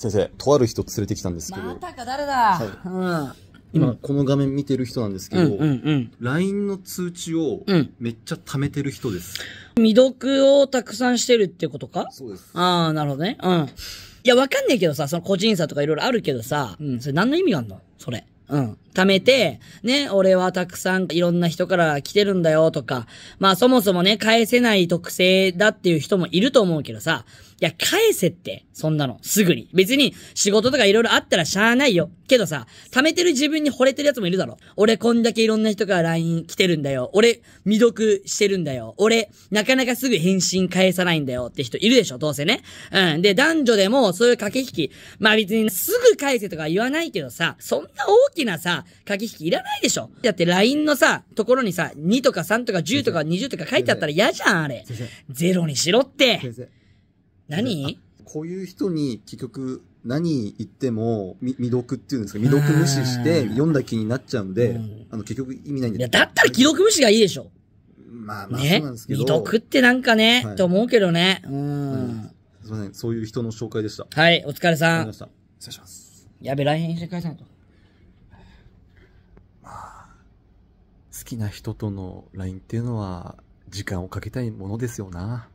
先生、とある人連れてきたんですけど。またか誰だ、はい今、この画面見てる人なんですけど、うんうんうん、LINE の通知をめっちゃ貯めてる人です。未読をたくさんしてるってことかそうです。ああ、なるほどね。うん。いや、わかんねえけどさ、その個人差とかいろいろあるけどさ、うん、それ何の意味があんのそれ。うん。貯めて、ね、俺はたくさんいろんな人から来てるんだよとか、まあそもそもね、返せない特性だっていう人もいると思うけどさ、いや、返せって、そんなの、すぐに。別に、仕事とかいろいろあったらしゃあないよ。けどさ、貯めてる自分に惚れてるやつもいるだろ。俺こんだけいろんな人から LINE 来てるんだよ。俺、未読してるんだよ。俺、なかなかすぐ返信返さないんだよって人いるでしょ、どうせね。うん。で、男女でもそういう駆け引き。まあ別にすぐ返せとか言わないけどさ、そんな大きなさ、駆け引きいらないでしょ。だって LINE のさ、ところにさ、2とか3とか10とか20とか書いてあったら嫌じゃん、あれ。ゼロにしろって。何こういう人に結局何言っても未読っていうんですか、未読無視して読んだ気になっちゃうんで、あの結局意味ないんいや、だったら既読無視がいいでしょ。まあまあ、ね、そうなんですけど。未読ってなんかね、はい、と思うけどね。うん、すみません、そういう人の紹介でした。はい、お疲れさん。失礼します。やべ、LINE して返さないと。好きな人との LINE っていうのは時間をかけたいものですよな。